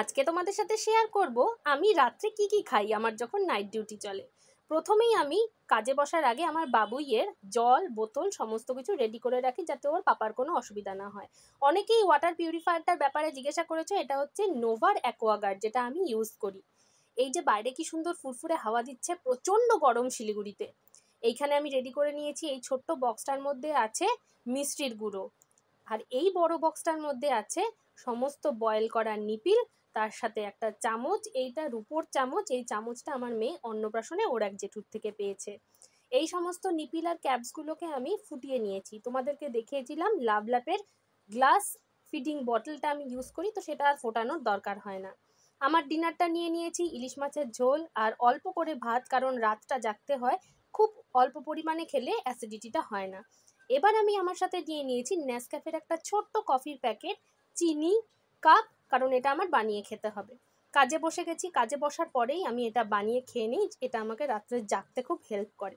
আজকে তোমাদের সাথে শেয়ার করব আমি রাত্রে কি কি খাই আমার যখন নাইট ডিউটি চলে প্রথমেই আমি কাজে বসার আগে আমার বাবুইয়ের জল বোতল সমস্ত কিছু রেডি করে রাখি যাতে ওর পাপার কোনো অসুবিধা না হয় অনেকেই ওয়াটার পিউরিফায়ারটার ব্যাপারে জিজ্ঞাসা করেছে এটা হচ্ছে নোভার অ্যাকোয়াগার্ড যেটা আমি ইউজ করি এই যে বাইরে কি সুন্দর ফুরফুরে হাওয়া দিচ্ছে প্রচণ্ড গরম শিলিগুড়িতে এইখানে আমি রেডি করে নিয়েছি এই ছোট্ট বক্সটার মধ্যে আছে মিষ্টির গুঁড়ো আর এই বড় বক্সটার মধ্যে আছে সমস্ত বয়েল করা নিপিল তার সাথে একটা চামচ এইটা রুপোর চামচ এই চামচটা আমার মেয়ে অন্নপ্রাশনে ওর এক জেঠুর থেকে পেয়েছে এই সমস্ত নিপিল আর ক্যাপসগুলোকে আমি ফুটিয়ে নিয়েছি তোমাদেরকে দেখিয়েছিলাম লাভলাপের গ্লাস ফিডিং বটলটা আমি ইউজ করি তো সেটা আর ফোটানোর দরকার হয় না আমার ডিনারটা নিয়ে নিয়েছি ইলিশ মাছের ঝোল আর অল্প করে ভাত কারণ রাতটা জাগতে হয় খুব অল্প পরিমাণে খেলে অ্যাসিডিটিটা হয় না এবার আমি আমার সাথে নিয়ে নিয়েছি ন্যাসক্যাফের একটা ছোট্ট কফির প্যাকেট চিনি কাপ কারণ এটা আমার বানিয়ে খেতে হবে কাজে বসে গেছি কাজে বসার পরেই আমি এটা বানিয়ে খেয়ে নিই এটা আমাকে রাত্রে জাগতে খুব হেল্প করে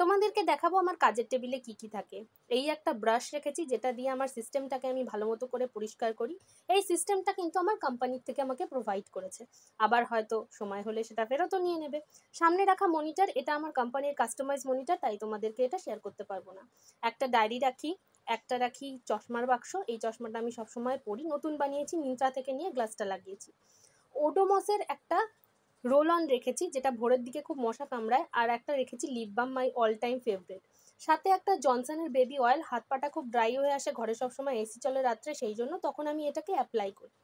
তোমাদেরকে দেখাবো আমার কাজের টেবিলে কি কি থাকে এই একটা ব্রাশ রেখেছি যেটা দিয়ে আমার সিস্টেমটাকে আমি ভালো মতো করে পরিষ্কার করি এই সিস্টেমটা কিন্তু আমার কোম্পানির থেকে আমাকে প্রোভাইড করেছে আবার হয়তো সময় হলে সেটা ফেরতও নিয়ে নেবে সামনে রাখা মনিটর এটা আমার কোম্পানির কাস্টমাইজ মনিটর তাই তোমাদেরকে এটা শেয়ার করতে পারবো না একটা ডায়েরি রাখি একটা রাখি চশমার বাক্স এই চশমাটা আমি সবসময় পরি নতুন বানিয়েছি মিন্ত্রা থেকে নিয়ে গ্লাসটা লাগিয়েছি ওডোমসের একটা রোল অন রেখেছি যেটা ভোরের দিকে খুব মশা কামড়ায় আর একটা রেখেছি lip balm my all time favourite সাথে একটা জনসনের বেবি অয়েল হাত পাটা খুব ড্রাই হয়ে আসে ঘরে সবসময় এসি চলে রাত্রে সেই জন্য তখন আমি এটাকে অ্যাপ্লাই করি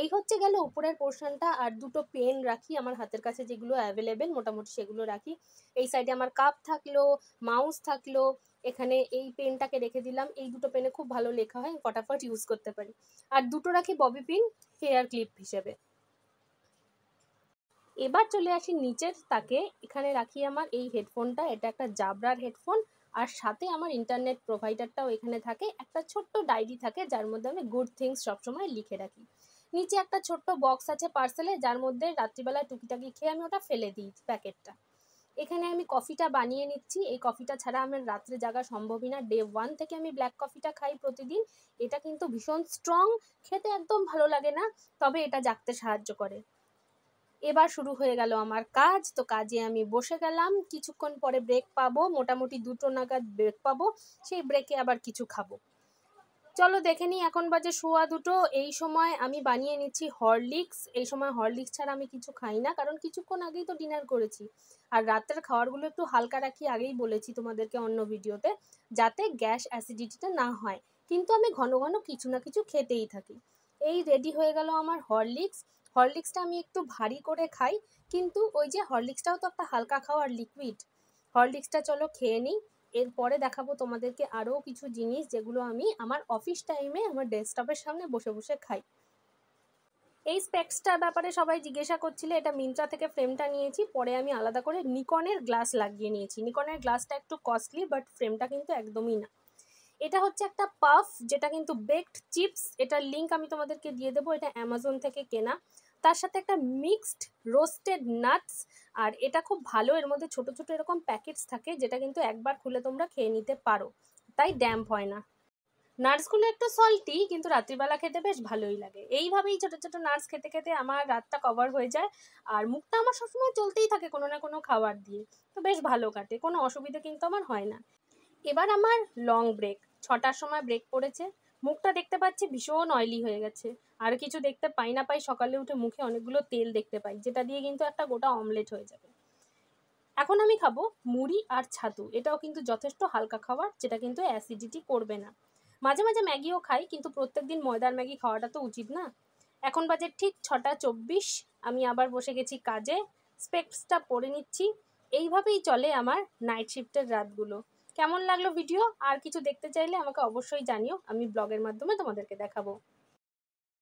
এই হচ্ছে গেল উপরের পোর্শনটা আর দুটো পেন রাখি আমার হাতের কাছে যেগুলো অ্যাভেলেবেল মোটামুটি সেগুলো রাখি এই সাইডে আমার কাপ থাকলো মাউস থাকলো এখানে এই পেনটাকে রেখে দিলাম এই দুটো পেনে খুব ভালো লেখা হয় ফটাফট ইউজ করতে পারি আর দুটো রাখি ববি পিন হেয়ার ক্লিপ হিসেবে এবার চলে আসি নিচের তাকে এখানে রাখি আমার এই হেডফোনটা এটা একটা জাবরার হেডফোন আর সাথে আমার ইন্টারনেট প্রোভাইডারটাও এখানে থাকে একটা ছোট্ট ডায়েরি থাকে যার মধ্যে আমি গুড থিংস সবসময় লিখে রাখি নিচে একটা ছোট্ট বক্স আছে পার্সেলে যার মধ্যে রাত্রিবেলায় টুকিটাকি খেয়ে আমি ওটা ফেলে দিই প্যাকেটটা এখানে আমি কফিটা বানিয়ে নিচ্ছি এই কফিটা ছাড়া আমার রাত্রে জাগা সম্ভবই না ডে ওয়ান থেকে আমি ব্ল্যাক কফিটা খাই প্রতিদিন এটা কিন্তু ভীষণ স্ট্রং খেতে একদম ভালো লাগে না তবে এটা জাগতে সাহায্য করে এবার শুরু হয়ে গেল আমার কাজ তো কাজে আমি বসে গেলাম কিছুক্ষণ পরে ব্রেক পাবো মোটামুটি দুটো নাগাদ ব্রেক পাবো সেই ব্রেকে আবার কিছু খাবো চলো দেখে নিই এখন বাজে শোয়া দুটো এই সময় আমি বানিয়ে নিচ্ছি হরলিক্স এই সময় হরলিক্স ছাড়া আমি কিছু খাই না কারণ কিছুক্ষণ আগেই তো ডিনার করেছি আর রাতের খাবারগুলো একটু হালকা রাখি আগেই বলেছি তোমাদেরকে অন্য ভিডিওতে যাতে গ্যাস অ্যাসিডিটিটা না হয় কিন্তু আমি ঘন ঘন কিছু না কিছু খেতেই থাকি এই রেডি হয়ে গেল আমার হরলিক্স হরলিক্সটা আমি একটু ভারী করে খাই কিন্তু ওই যে হরলিক্সটাও তো একটা হালকা খাওয়ার লিকুইড হরলিক্সটা চলো খেয়ে নিই এরপরে দেখাবো তোমাদেরকে আরও কিছু জিনিস যেগুলো আমি আমার অফিস টাইমে আমার ডেস্কটপের সামনে বসে বসে খাই এই স্পেক্সটার ব্যাপারে সবাই জিজ্ঞাসা করছিল এটা মিন্ত্রা থেকে ফ্রেমটা নিয়েছি পরে আমি আলাদা করে নিকনের গ্লাস লাগিয়ে নিয়েছি নিকনের গ্লাসটা একটু কস্টলি বাট ফ্রেমটা কিন্তু একদমই না এটা হচ্ছে একটা পাফ যেটা কিন্তু বেকড চিপস এটার লিঙ্ক আমি তোমাদেরকে দিয়ে দেবো এটা অ্যামাজন থেকে কেনা তার সাথে একটা মিক্সড রোস্টেড নাটস আর এটা খুব ভালো এর মধ্যে ছোট ছোট এরকম প্যাকেটস থাকে যেটা কিন্তু একবার খুলে তোমরা খেয়ে নিতে পারো তাই ড্যাম্প হয় না নার্সগুলো একটু সল্টি কিন্তু রাত্রিবেলা খেতে বেশ ভালোই লাগে এইভাবেই ছোটো ছোটো নার্স খেতে খেতে আমার রাতটা কভার হয়ে যায় আর মুখটা আমার সবসময় চলতেই থাকে কোনো না কোনো খাবার দিয়ে তো বেশ ভালো কাটে কোনো অসুবিধা কিন্তু আমার হয় না এবার আমার লং ব্রেক ছটার সময় ব্রেক পড়েছে মুখটা দেখতে পাচ্ছি ভীষণ অয়েলি হয়ে গেছে আর কিছু দেখতে পাই না পাই সকালে উঠে মুখে অনেকগুলো তেল দেখতে পাই যেটা দিয়ে কিন্তু একটা গোটা অমলেট হয়ে যাবে এখন আমি খাবো মুড়ি আর ছাতু এটাও কিন্তু যথেষ্ট হালকা খাবার যেটা কিন্তু অ্যাসিডিটি করবে না মাঝে মাঝে ম্যাগিও খাই কিন্তু প্রত্যেক দিন ময়দার ম্যাগি খাওয়াটা তো উচিত না এখন বাজে ঠিক ছটা চব্বিশ আমি আবার বসে গেছি কাজে স্পেক্সটা পরে নিচ্ছি এইভাবেই চলে আমার নাইট শিফটের রাতগুলো কেমন লাগলো ভিডিও আর কিছু দেখতে চাইলে আমাকে অবশ্যই জানিও আমি ব্লগের মাধ্যমে তোমাদেরকে দেখাবো